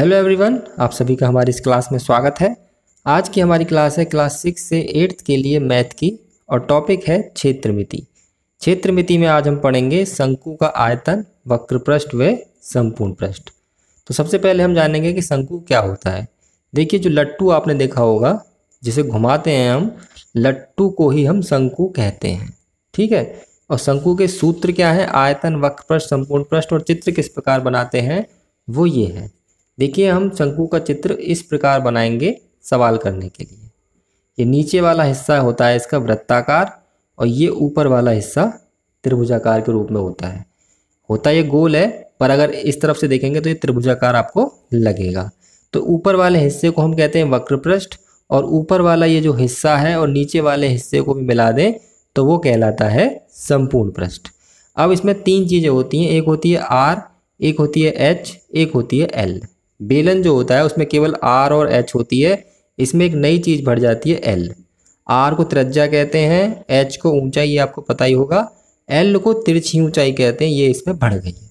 hello everyone आप सभी का हमारी इस क्लास में स्वागत है आज की हमारी क्लास है क्लास सिक्स से एट्थ के लिए मैथ की और टॉपिक है क्षेत्रमिति क्षेत्रमिति में आज हम पढ़ेंगे शंकु का आयतन वक्र पृष्ठ व संपूर्ण पृष्ठ तो सबसे पहले हम जानेंगे कि शंकु क्या होता है देखिए जो लट्टू आपने देखा होगा जिसे घुमाते हैं हम लट्टू को ही हम शंकु कहते हैं ठीक है और शंकु के सूत्र क्या है आयतन वक्र पृष्ठ संपूर्ण पृष्ठ और चित्र किस प्रकार बनाते हैं वो ये है देखिए हम शंकु का चित्र इस प्रकार बनाएंगे सवाल करने के लिए ये नीचे वाला हिस्सा होता है इसका वृत्ताकार और ये ऊपर वाला हिस्सा त्रिभुजाकार के रूप में होता है होता ये गोल है पर अगर इस तरफ से देखेंगे तो ये त्रिभुजाकार आपको लगेगा तो ऊपर वाले हिस्से को हम कहते हैं वक्रपृष्ठ और ऊपर वाला ये जो हिस्सा है और नीचे वाले हिस्से को भी मिला दें तो वो कहलाता है संपूर्ण पृष्ठ अब इसमें तीन चीज़ें होती हैं एक होती है आर एक होती है एच एक होती है एल बेलन जो होता है उसमें केवल आर और एच होती है इसमें एक नई चीज़ भर जाती है एल आर को त्रज्जा कहते हैं एच को ऊंचाई आपको पता ही होगा एल को तिरछी ऊंचाई कहते हैं ये इसमें बढ़ गई है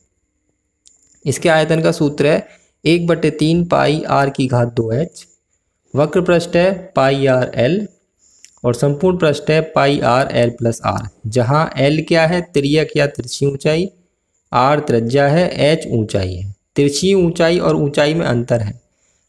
इसके आयतन का सूत्र है एक बटे तीन पाई आर की घात दो एच वक्र पृष्ठ है पाई आर एल और संपूर्ण पृष्ठ है pi r l plus r जहाँ एल क्या है त्रियक या तिरछी ऊंचाई आर त्रज्जा है एच ऊंचाई है तिरछी ऊंचाई और ऊंचाई में अंतर है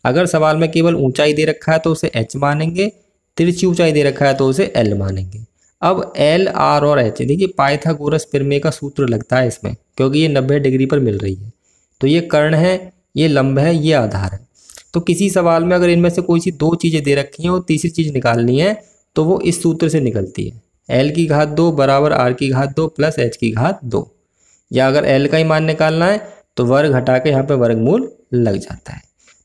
अगर सवाल में केवल ऊंचाई दे रखा है तो उसे एच मानेंगे तिरछी ऊंचाई दे रखा है तो उसे एल मानेंगे अब एल आर और एच देखिए पाइथागोरस प्रमेय का सूत्र लगता है इसमें क्योंकि ये नब्बे डिग्री पर मिल रही है तो ये कर्ण है ये लंब है ये आधार है तो किसी सवाल में अगर इनमें से कोई सी दो चीज़ें दे रखी हैं और तीसरी चीज़ निकालनी है तो वो इस सूत्र से निकलती है एल की घात दो बराबर आर की घात दो प्लस एच की घात दो या अगर एल का ही मान निकालना है तो वर्ग हटा के यहाँ पर वर्गमूल लग जाता है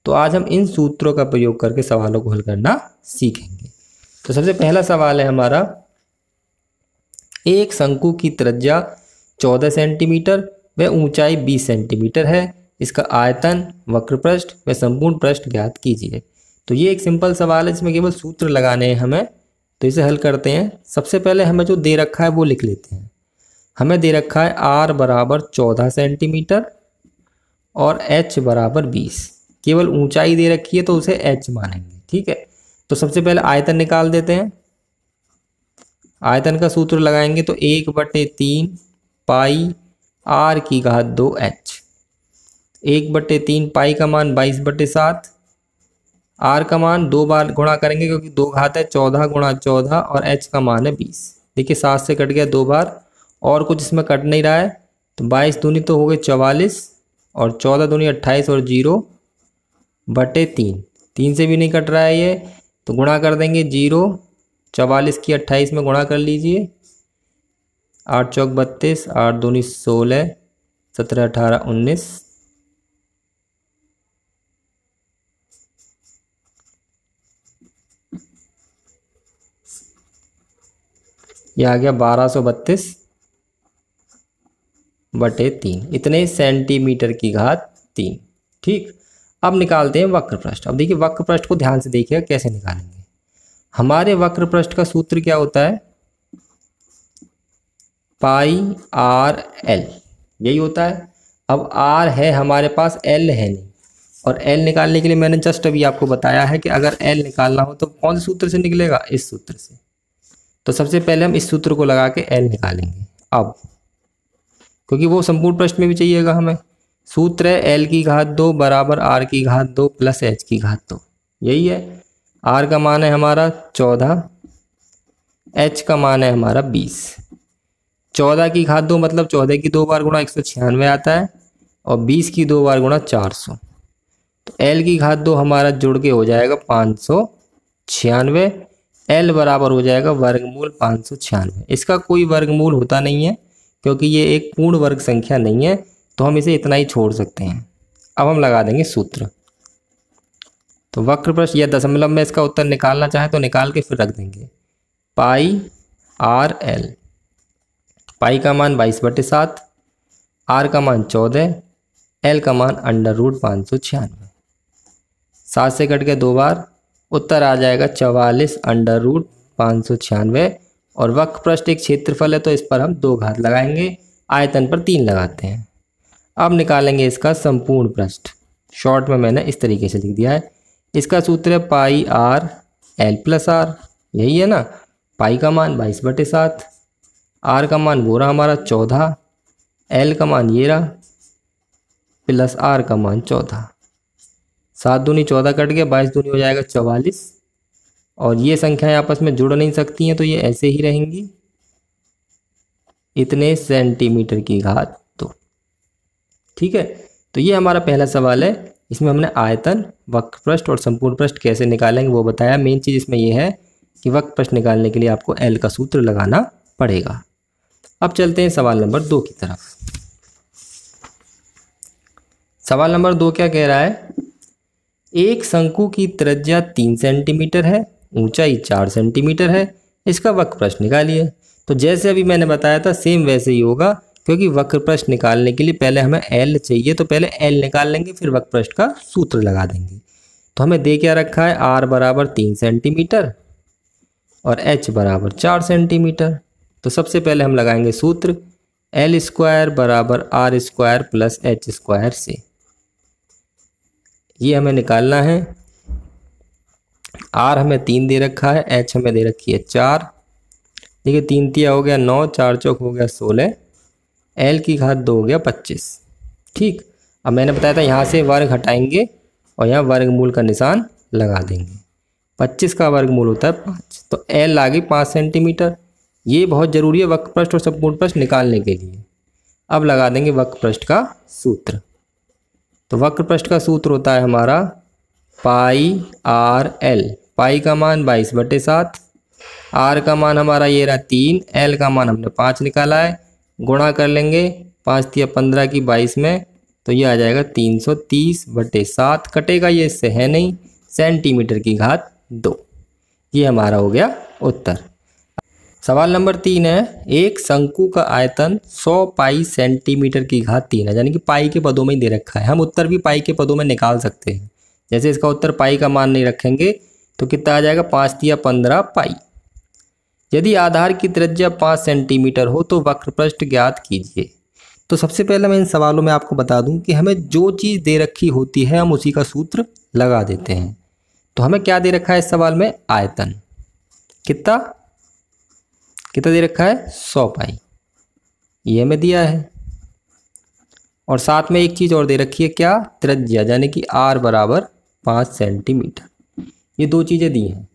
तो आज हम इन सूत्रों का प्रयोग करके सवालों को हल करना सीखेंगे तो सबसे पहला सवाल है हमारा एक शंकु की त्रज्या चौदह सेंटीमीटर व ऊंचाई बीस सेंटीमीटर है इसका आयतन पृष्ठ व संपूर्ण पृष्ठ ज्ञात कीजिए तो ये एक सिंपल सवाल है इसमें केवल सूत्र लगाने हैं हमें तो इसे हल करते हैं सबसे पहले हमें जो दे रखा है वो लिख लेते हैं हमें दे रखा है आर बराबर चौदह सेंटीमीटर और h बराबर बीस केवल ऊंचाई दे रखी है तो उसे h मानेंगे ठीक है तो सबसे पहले आयतन निकाल देते हैं आयतन का सूत्र लगाएंगे तो एक बटे तीन पाई आर की घात दो एच एक बटे तीन पाई का मान बाईस बटे सात आर का मान दो बार गुणा करेंगे क्योंकि दो घात है चौदह गुणा चौदह और एच का मान है बीस देखिए सात से कट गया दो बार और कुछ इसमें कट नहीं रहा है तो बाईस दूनी तो हो गए चवालीस और चौदह दूनी अट्ठाईस और जीरो बटे तीन तीन से भी नहीं कट रहा है ये तो गुणा कर देंगे जीरो चवालीस की अट्ठाईस में गुणा कर लीजिए आठ चौक बत्तीस आठ दूनी सोलह सत्रह अठारह उन्नीस यह आ गया बारह सौ बत्तीस बटे तीन इतने सेंटीमीटर की घात तीन ठीक अब निकालते हैं वक्र पृष्ठ अब देखिए वक्र पृष्ठ को ध्यान से देखिएगा कैसे निकालेंगे हमारे वक्र पृष्ठ का सूत्र क्या होता है पाई आर एल यही होता है अब आर है हमारे पास एल है नहीं और एल निकालने के लिए मैंने जस्ट अभी आपको बताया है कि अगर एल निकालना हो तो कौन से सूत्र से निकलेगा इस सूत्र से तो सबसे पहले हम इस सूत्र को लगा के एल निकालेंगे अब क्योंकि वो संपूर्ण प्रश्न में भी चाहिएगा हमें सूत्र है एल की घात दो बराबर आर की घात दो प्लस एच की घात दो यही है आर का मान है हमारा चौदह एच का मान है हमारा बीस चौदह की घात दो मतलब चौदह की दो बार गुणा एक सौ छियानवे आता है और बीस की दो बार गुणा चार सौ तो एल की घात दो हमारा जुड़ के हो जाएगा पाँच सौ छियानवे एल बराबर हो जाएगा वर्गमूल पाँच सौ छियानवे इसका कोई वर्गमूल होता नहीं है क्योंकि ये एक पूर्ण वर्ग संख्या नहीं है तो हम इसे इतना ही छोड़ सकते हैं अब हम लगा देंगे सूत्र तो वक्र प्रश्न या दशमलव में इसका उत्तर निकालना चाहे तो निकाल के फिर रख देंगे पाई आर एल पाई का मान बाईस बटे सात आर का मान चौदह एल का मान अंडर रूट पाँच सौ छियानवे सात से कट के दो बार उत्तर आ जाएगा चवालीस अंडर रूट पाँच सौ छियानवे और वक्र पृष्ठ एक क्षेत्रफल है तो इस पर हम दो घात लगाएंगे आयतन पर तीन लगाते हैं अब निकालेंगे इसका संपूर्ण पृष्ठ शॉर्ट में मैंने इस तरीके से लिख दिया है इसका सूत्र है pi r l plus r यही है ना पाई का मान बाईस बटे सात आर का मान वो रहा हमारा चौदह एल का मान ये रहा प्लस आर का मान चौदह सात दूनी चौदह कट गया बाईस दूनी हो जाएगा चौवालीस और ये संख्याएं आपस में जुड़ नहीं सकती हैं तो ये ऐसे ही रहेंगी इतने सेंटीमीटर की घात दो ठीक है तो ये हमारा पहला सवाल है इसमें हमने आयतन वक्र पृष्ठ और संपूर्ण पृष्ठ कैसे निकालेंगे वो बताया मेन चीज़ इसमें यह है कि वक्र पृष्ठ निकालने के लिए आपको एल का सूत्र लगाना पड़ेगा अब चलते हैं सवाल नंबर दो की तरफ सवाल नंबर दो क्या कह रहा है एक शंकु की त्रिज्या तीन सेंटीमीटर है ऊंचाई चार सेंटीमीटर है इसका वक्र प्रश्न निकालिए तो जैसे अभी मैंने बताया था सेम वैसे ही होगा क्योंकि वक्र प्रश्न निकालने के लिए पहले हमें एल चाहिए तो पहले एल निकाल लेंगे फिर वक्र प्रश्न का सूत्र लगा देंगे तो हमें दे क्या रखा है आर बराबर तीन सेंटीमीटर और एच बराबर चार सेंटीमीटर तो सबसे पहले हम लगाएंगे सूत्र एल स्क्वायर बराबर r square plus h square से ये हमें निकालना है आर हमें तीन दे रखा है एच हमें दे रखी है चार देखिए तीन तिया हो गया नौ चार चौक हो गया सोलह एल की घात दो हो गया पच्चीस ठीक अब मैंने बताया था यहाँ से वर्ग हटाएंगे और यहाँ वर्गमूल का निशान लगा देंगे पच्चीस का वर्गमूल होता है पाँच तो एल आ गई पाँच सेंटीमीटर ये बहुत ज़रूरी है पृष्ठ और संपूर्ण पृष्ठ निकालने के लिए अब लगा देंगे वक्र पृष्ठ का सूत्र तो वक्र पृष्ठ का सूत्र होता है हमारा पाई आर एल पाई का मान बाईस बटे सात आर का मान हमारा ये रहा तीन एल का मान हमने पाँच निकाला है गुणा कर लेंगे पाँच तीन पंद्रह की बाईस में तो ये आ जाएगा तीन सौ तीस बटे सात कटेगा ये इससे है नहीं सेंटीमीटर की घात दो ये हमारा हो गया उत्तर सवाल नंबर तीन है एक शंकु का आयतन 100 पाई सेंटीमीटर की घात तीन है यानी कि पाई के पदों में ही दे रखा है हम उत्तर भी पाई के पदों में निकाल सकते हैं जैसे इसका उत्तर पाई का मान नहीं रखेंगे तो कितना आ जाएगा पाँच दिया पंद्रह पाई यदि आधार की त्रिज्या पाँच सेंटीमीटर हो तो वक्र पृष्ठ ज्ञात कीजिए तो सबसे पहले मैं इन सवालों में आपको बता दूं कि हमें जो चीज़ दे रखी होती है हम उसी का सूत्र लगा देते हैं तो हमें क्या दे रखा है इस सवाल में आयतन कितना कितना दे रखा है सौ पाई ये हमें दिया है और साथ में एक चीज़ और दे रखी है क्या त्रिज्या यानी कि आर बराबर पाँच सेंटीमीटर ये दो चीज़ें दी हैं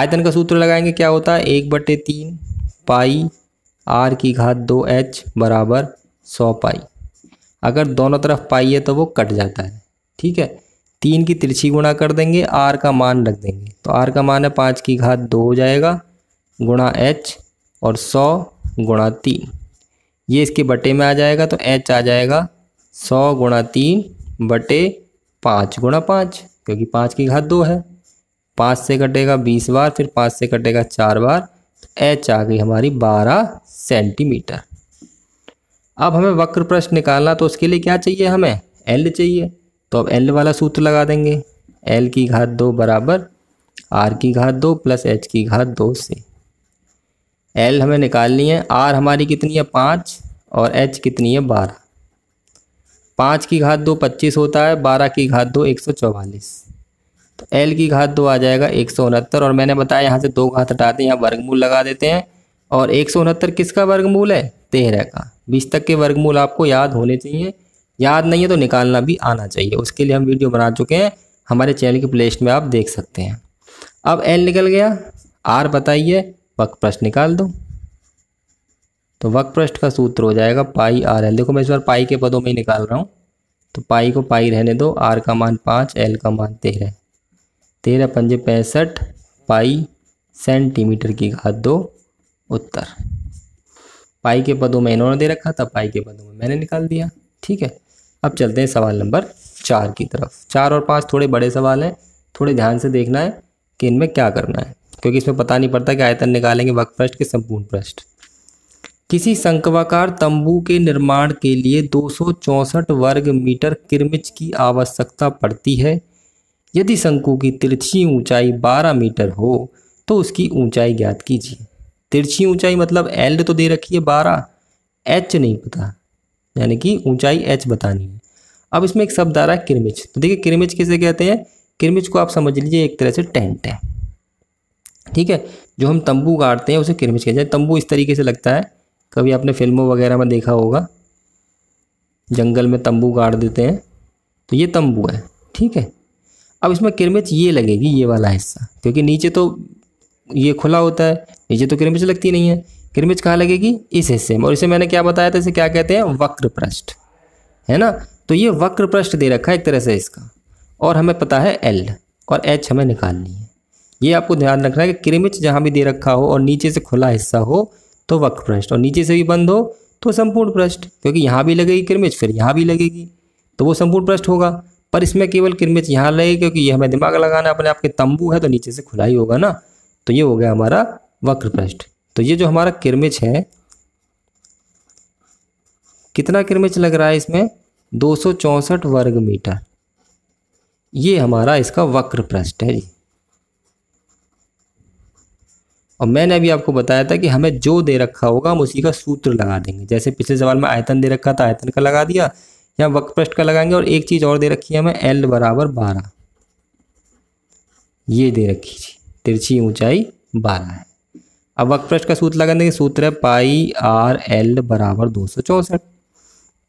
आयतन का सूत्र लगाएंगे क्या होता है एक बटे तीन पाई आर की घात दो एच बराबर सौ पाई अगर दोनों तरफ पाई है तो वो कट जाता है ठीक है तीन की तिरछी गुणा कर देंगे आर का मान रख देंगे तो आर का मान है पाँच की घात दो हो जाएगा गुणा एच और सौ गुणा तीन ये इसके बटे में आ जाएगा तो एच आ जाएगा सौ गुणा तीन बटे पाँच गुणा पाँच क्योंकि पाँच की घात दो है पाँच से कटेगा बीस बार फिर पाँच से कटेगा चार बार तो एच आ गई हमारी बारह सेंटीमीटर अब हमें वक्र प्रश्न निकालना तो उसके लिए क्या चाहिए हमें एल चाहिए तो अब एल वाला सूत्र लगा देंगे एल की घात दो बराबर आर की घात दो प्लस एच की घात दो से एल हमें निकालनी है आर हमारी कितनी है पाँच और एच कितनी है बारह पाँच की घात दो पच्चीस होता है बारह की घात दो एक सौ चौवालीस तो एल की घात दो आ जाएगा एक सौ उनहत्तर और मैंने बताया यहाँ से दो घात हटाते हैं यहाँ वर्गमूल लगा देते हैं और एक सौ उनहत्तर किसका वर्गमूल है तेरह का बीस तक के वर्गमूल आपको याद होने चाहिए याद नहीं है तो निकालना भी आना चाहिए उसके लिए हम वीडियो बना चुके हैं हमारे चैनल की प्लेलिस्ट में आप देख सकते हैं अब एल निकल गया आर बताइए वक्त प्रश्न निकाल दो तो वक्र पृष्ठ का सूत्र हो जाएगा पाई आर एल देखो मैं इस बार पाई के पदों में ही निकाल रहा हूँ तो पाई को पाई रहने दो आर का मान पाँच एल का मान तेरह तेरह पंजे पैंसठ पाई सेंटीमीटर की घात दो उत्तर पाई के पदों में इन्होंने दे रखा था पाई के पदों में मैंने निकाल दिया ठीक है अब चलते हैं सवाल नंबर चार की तरफ चार और पाँच थोड़े बड़े सवाल हैं थोड़े ध्यान से देखना है कि इनमें क्या करना है क्योंकि इसमें पता नहीं पड़ता कि आयतन निकालेंगे वक्त पृष्ठ के संपूर्ण पृष्ठ किसी संकवाकार तंबू के निर्माण के लिए दो वर्ग मीटर किरमिच की आवश्यकता पड़ती है यदि शंकु की तिरछी ऊंचाई 12 मीटर हो तो उसकी ऊंचाई ज्ञात कीजिए तिरछी ऊंचाई मतलब एल तो दे रखी है 12 एच नहीं पता यानी कि ऊंचाई एच बतानी है अब इसमें एक शब्द आ रहा है किरमिच तो देखिए किरमिच किसे कहते हैं किरमिच को आप समझ लीजिए एक तरह से टेंट है ठीक है जो हम तंबू गाड़ते हैं उसे किरमिच कहते हैं तंबू इस तरीके से लगता है कभी आपने फिल्मों वगैरह में देखा होगा जंगल में तंबू गाड़ देते हैं तो ये तंबू है ठीक है अब इसमें किरमिच ये लगेगी ये वाला हिस्सा क्योंकि नीचे तो ये खुला होता है नीचे तो किरमिच लगती नहीं है किरमिच कहाँ लगेगी इस हिस्से में और इसे मैंने क्या बताया था इसे क्या कहते हैं वक्र पृष्ठ है ना तो ये वक्र पृष्ठ दे रखा है एक तरह से इसका और हमें पता है एल और एच हमें निकालनी है ये आपको ध्यान रखना है कि किरमिच जहाँ भी दे रखा हो और नीचे से खुला हिस्सा हो तो वक्र पृष्ठ और नीचे से भी बंद हो तो संपूर्ण पृष्ठ क्योंकि यहाँ भी लगेगी किरमिच फिर यहाँ भी लगेगी तो वो संपूर्ण पृष्ठ होगा पर इसमें केवल किरमिच यहाँ लगेगी क्योंकि ये हमें दिमाग लगाना अपने आपके तंबू है तो नीचे से खुला ही होगा ना तो ये हो गया हमारा वक्र पृष्ठ तो ये जो हमारा किरमिच है कितना किरमिच लग रहा है इसमें दो वर्ग मीटर ये हमारा इसका वक्र पृष्ठ है जी और मैंने अभी आपको बताया था कि हमें जो दे रखा होगा हम उसी का सूत्र लगा देंगे जैसे पिछले सवाल में आयतन दे रखा था आयतन का लगा दिया या वक्पृष्ठ का लगाएंगे और एक चीज़ और दे रखी है हमें एल बराबर बारह ये दे रखी थी तिरछी ऊंचाई बारह है अब वक्पृष्ठ का सूत्र लगा देंगे सूत्र है पाई आर एल बराबर दो सौ चौंसठ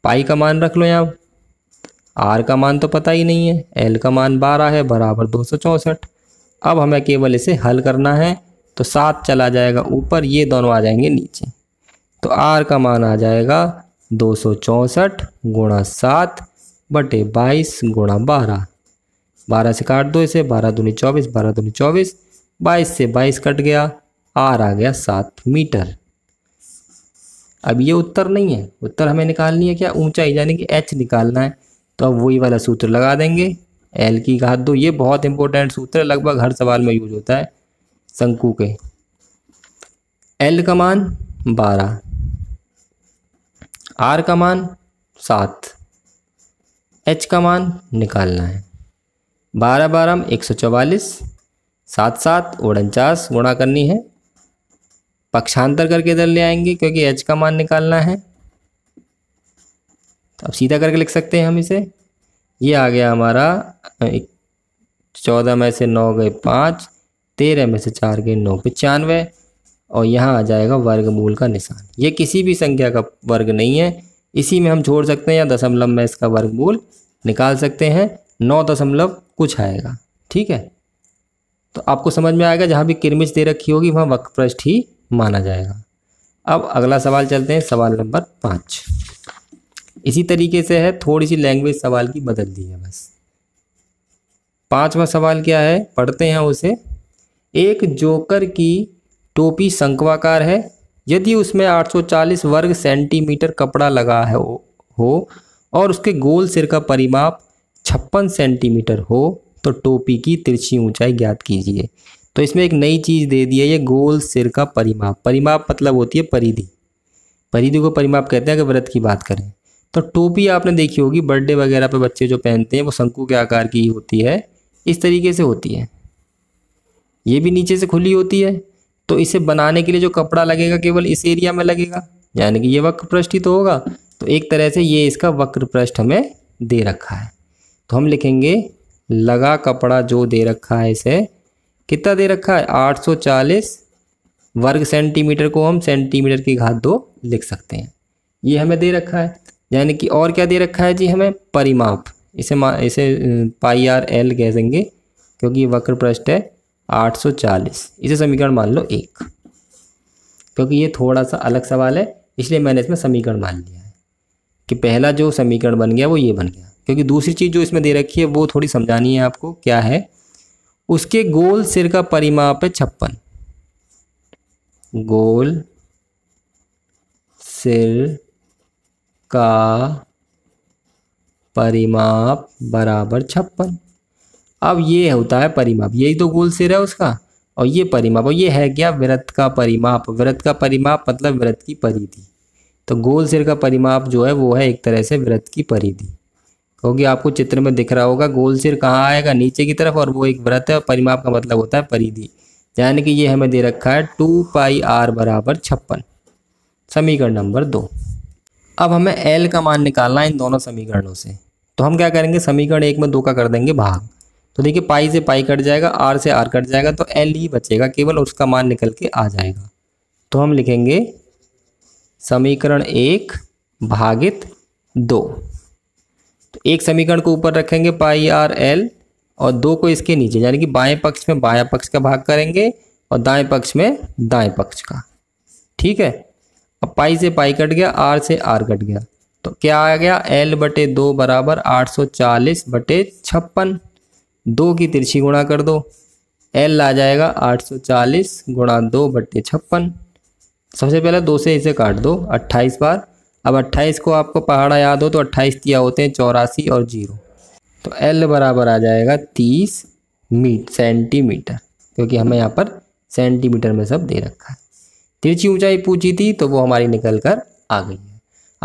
पाई का मान रख लो यहाँ आर का मान तो पता ही नहीं है एल का मान बारह है बराबर दो सौ चौंसठ अब हमें केवल इसे हल करना है तो सात चला जाएगा ऊपर ये दोनों आ जाएंगे नीचे तो आर का मान आ जाएगा दो सौ चौंसठ गुणा सात बटे बाईस गुणा बारह बारह से काट दो इसे बारह दूनी चौबीस बारह दूनी चौबीस बाईस से बाईस कट गया आर आ गया सात मीटर अब ये उत्तर नहीं है उत्तर हमें निकालनी है क्या ऊंचाई यानी कि एच निकालना है तो अब वही वाला सूत्र लगा देंगे एल की घात दो ये बहुत इंपॉर्टेंट सूत्र है लगभग हर सवाल में यूज होता है शंकु के एल का मान बारह आर का मान सात एच का मान निकालना है बारह बारह में एक सौ चवालीस सात सात उनचास गुणा करनी है पक्षांतर करके इधर ले आएंगे क्योंकि एच का मान निकालना है तो अब सीधा करके लिख सकते हैं हम इसे ये आ गया हमारा चौदह में से नौ गए पाँच तेरह में से चार गए नौ पचानवे और यहाँ आ जाएगा वर्गमूल का निशान ये किसी भी संख्या का वर्ग नहीं है इसी में हम छोड़ सकते हैं या दशमलव में इसका वर्गमूल निकाल सकते हैं नौ दशमलव कुछ आएगा ठीक है तो आपको समझ में आएगा जहाँ भी किरमिच दे रखी होगी वहाँ वक्त पृष्ठ ही माना जाएगा अब अगला सवाल चलते हैं सवाल नंबर पाँच इसी तरीके से है थोड़ी सी लैंग्वेज सवाल की बदल दी है बस पाँचवा सवाल क्या है पढ़ते हैं उसे एक जोकर की टोपी शंक्वाकार है यदि उसमें 840 वर्ग सेंटीमीटर कपड़ा लगा है हो, हो और उसके गोल सिर का परिमाप छप्पन सेंटीमीटर हो तो टोपी की तिरछी ऊंचाई ज्ञात कीजिए तो इसमें एक नई चीज़ दे दी है ये गोल सिर का परिमाप परिमाप मतलब होती है परिधि परिधि को परिमाप कहते हैं अगर व्रत की बात करें तो टोपी आपने देखी होगी बर्थडे वगैरह पे बच्चे जो पहनते हैं वो शंकु के आकार की होती है इस तरीके से होती है ये भी नीचे से खुली होती है तो इसे बनाने के लिए जो कपड़ा लगेगा केवल इस एरिया में लगेगा यानी कि ये वक्र पृष्ठ ही तो होगा तो एक तरह से ये इसका वक्र पृष्ठ हमें दे रखा है तो हम लिखेंगे लगा कपड़ा जो दे रखा है इसे कितना दे रखा है 840 वर्ग सेंटीमीटर को हम सेंटीमीटर की घात दो लिख सकते हैं ये हमें दे रखा है यानी कि और क्या दे रखा है जी हमें परिमाप इसे इसे पाई आर एल कह देंगे क्योंकि ये वक्र पृष्ठ है 840 इसे समीकरण मान लो एक क्योंकि ये थोड़ा सा अलग सवाल है इसलिए मैंने इसमें समीकरण मान लिया है कि पहला जो समीकरण बन गया वो ये बन गया क्योंकि दूसरी चीज़ जो इसमें दे रखी है वो थोड़ी समझानी है आपको क्या है उसके गोल सिर का परिमाप है छप्पन गोल सिर का परिमाप बराबर छप्पन अब ये होता है परिमाप यही तो गोल सिर है उसका और ये परिमाप और ये है क्या व्रत का परिमाप व्रत का परिमाप मतलब व्रत की परिधि तो गोल सिर का परिमाप जो है वो है एक तरह से व्रत की परिधि क्योंकि आपको चित्र में दिख रहा होगा गोल सिर कहाँ आएगा नीचे की तरफ और वो एक व्रत है परिमाप का मतलब होता है परिधि यानी कि ये हमें दे रखा है टू पाई आर बराबर छप्पन समीकरण नंबर दो अब हमें एल का मान निकालना है इन दोनों समीकरणों से तो हम क्या करेंगे समीकरण एक में दो का कर देंगे भाग तो देखिए पाई से पाई कट जाएगा आर से आर कट जाएगा तो एल ही बचेगा केवल उसका मान निकल के आ जाएगा तो हम लिखेंगे समीकरण एक भागित दो तो एक समीकरण को ऊपर रखेंगे पाई आर एल और दो को इसके नीचे यानी कि बाएं पक्ष में बाया पक्ष का भाग करेंगे और दाएं पक्ष में दाएं पक्ष का ठीक है अब पाई से पाई कट गया आर से आर कट गया तो क्या आ गया एल बटे दो बराबर आठ सौ चालीस बटे छप्पन दो की तिरछी गुणा कर दो एल आ जाएगा 840 गुणा दो बट्टे छप्पन सबसे पहले दो से इसे काट दो 28 बार अब 28 को आपको पहाड़ा याद हो तो 28 दिया होते हैं चौरासी और जीरो तो एल बराबर आ जाएगा 30 मीट सेंटीमीटर क्योंकि हमें यहाँ पर सेंटीमीटर में सब दे रखा है तिरछी ऊंचाई पूछी थी तो वो हमारी निकल कर आ गई है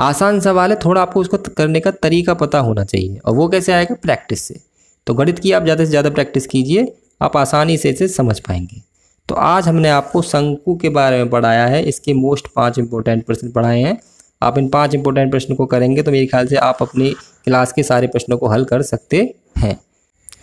आसान सवाल है थोड़ा आपको उसको करने का तरीका पता होना चाहिए और वो कैसे आएगा प्रैक्टिस से तो गणित की आप ज़्यादा से ज़्यादा प्रैक्टिस कीजिए आप आसानी से इसे समझ पाएंगे तो आज हमने आपको शंकु के बारे में पढ़ाया है इसके मोस्ट पाँच इंपॉर्टेंट प्रश्न पढ़ाए हैं आप इन पाँच इंपॉर्टेंट प्रश्नों को करेंगे तो मेरे ख्याल से आप अपनी क्लास के सारे प्रश्नों को हल कर सकते हैं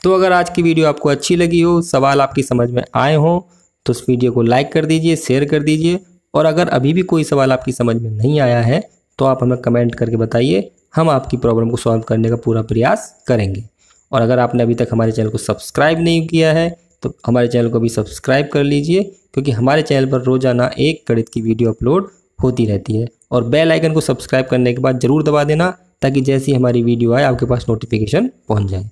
तो अगर आज की वीडियो आपको अच्छी लगी हो सवाल आपकी समझ में आए हों तो उस वीडियो को लाइक कर दीजिए शेयर कर दीजिए और अगर अभी भी कोई सवाल आपकी समझ में नहीं आया है तो आप हमें कमेंट करके बताइए हम आपकी प्रॉब्लम को सॉल्व करने का पूरा प्रयास करेंगे और अगर आपने अभी तक हमारे चैनल को सब्सक्राइब नहीं किया है तो हमारे चैनल को भी सब्सक्राइब कर लीजिए क्योंकि हमारे चैनल पर रोज़ाना एक गणित की वीडियो अपलोड होती रहती है और बेल आइकन को सब्सक्राइब करने के बाद ज़रूर दबा देना ताकि जैसी हमारी वीडियो आए आपके पास नोटिफिकेशन पहुंच जाए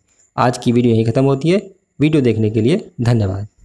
आज की वीडियो यहीं ख़त्म होती है वीडियो देखने के लिए धन्यवाद